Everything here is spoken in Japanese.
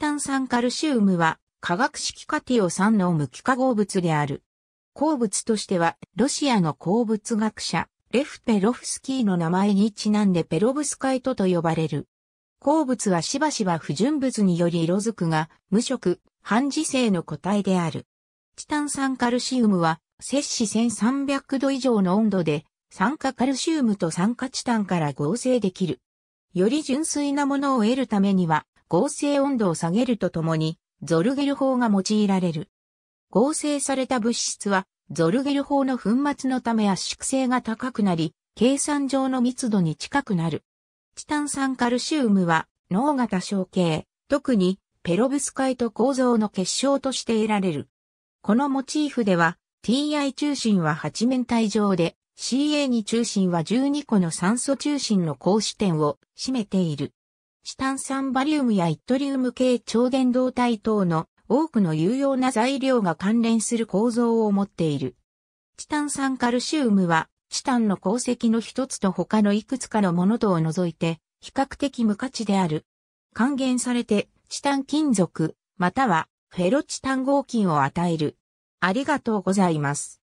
炭酸カルシウムは化学式カティオ酸の無機化合物である。鉱物としてはロシアの鉱物学者レフ・ペロフスキーの名前にちなんでペロブスカイトと呼ばれる。鉱物はしばしば不純物により色づくが無色、半磁性の個体である。チタン酸カルシウムは摂氏1300度以上の温度で酸化カルシウムと酸化チタンから合成できる。より純粋なものを得るためには、合成温度を下げるとともに、ゾルゲル法が用いられる。合成された物質は、ゾルゲル法の粉末のため圧縮性が高くなり、計算上の密度に近くなる。チタン酸カルシウムは、脳型小径、特にペロブスカイト構造の結晶として得られる。このモチーフでは、TI 中心は8面体状で、CA2 中心は12個の酸素中心の格子点を占めている。チタン酸バリウムやイットリウム系超伝導体等の多くの有用な材料が関連する構造を持っている。チタン酸カルシウムは、チタンの鉱石の一つと他のいくつかのものとを除いて、比較的無価値である。還元されて、チタン金属、または、フェロチタン合金を与える。ありがとうございます。